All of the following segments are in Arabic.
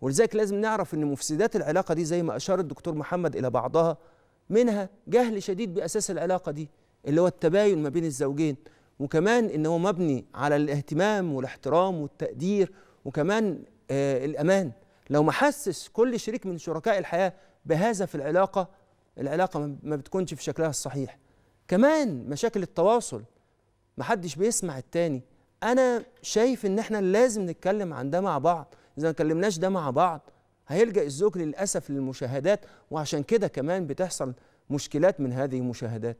ولذلك لازم نعرف ان مفسدات العلاقه دي زي ما اشار الدكتور محمد الى بعضها منها جهل شديد باساس العلاقه دي اللي هو التباين ما بين الزوجين وكمان ان هو مبني على الاهتمام والاحترام والتقدير وكمان آه الامان لو ما حسس كل شريك من شركاء الحياه بهذا في العلاقه العلاقه ما بتكونش في شكلها الصحيح كمان مشاكل التواصل محدش بيسمع التاني انا شايف ان احنا لازم نتكلم عن ده مع بعض اذا ما كلمناش ده مع بعض هيلجا الزوج للاسف للمشاهدات وعشان كده كمان بتحصل مشكلات من هذه المشاهدات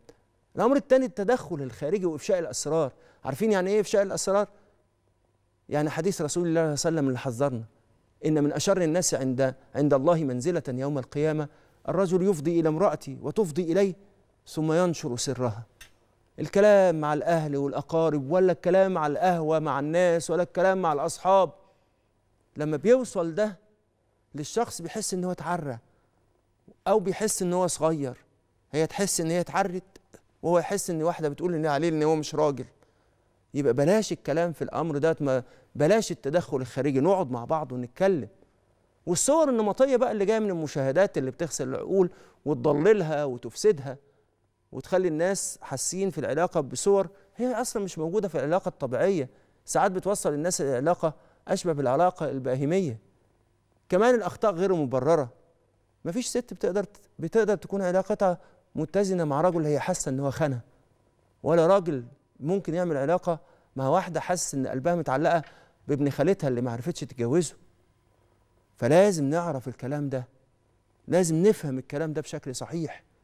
الامر الثاني التدخل الخارجي وافشاء الاسرار عارفين يعني ايه افشاء الاسرار يعني حديث رسول الله صلى الله عليه وسلم اللي حذرنا ان من اشر الناس عند عند الله منزله يوم القيامه الرجل يفضي الى امراته وتفضي اليه ثم ينشر سرها الكلام مع الاهل والاقارب ولا الكلام على القهوه مع الناس ولا الكلام مع الاصحاب لما بيوصل ده للشخص بيحس ان هو اتعرى او بيحس ان هو صغير هي تحس ان هي اتعرت وهو يحس ان واحده بتقول ان عليه ان هو مش راجل يبقى بلاش الكلام في الامر ده ما بلاش التدخل الخارجي نقعد مع بعض ونتكلم والصور النمطيه بقى اللي جايه من المشاهدات اللي بتغسل العقول وتضللها وتفسدها وتخلي الناس حاسين في العلاقه بصور هي اصلا مش موجوده في العلاقه الطبيعيه ساعات بتوصل الناس العلاقه أشبه بالعلاقة البهيمية كمان الأخطاء غير مبررة مفيش ست بتقدر بتقدر تكون علاقتها متزنة مع رجل هي حاسة إن هو خانها ولا راجل ممكن يعمل علاقة مع واحدة حاسس إن قلبها متعلقة بابن خالتها اللي ما عرفتش تتجوزه فلازم نعرف الكلام ده لازم نفهم الكلام ده بشكل صحيح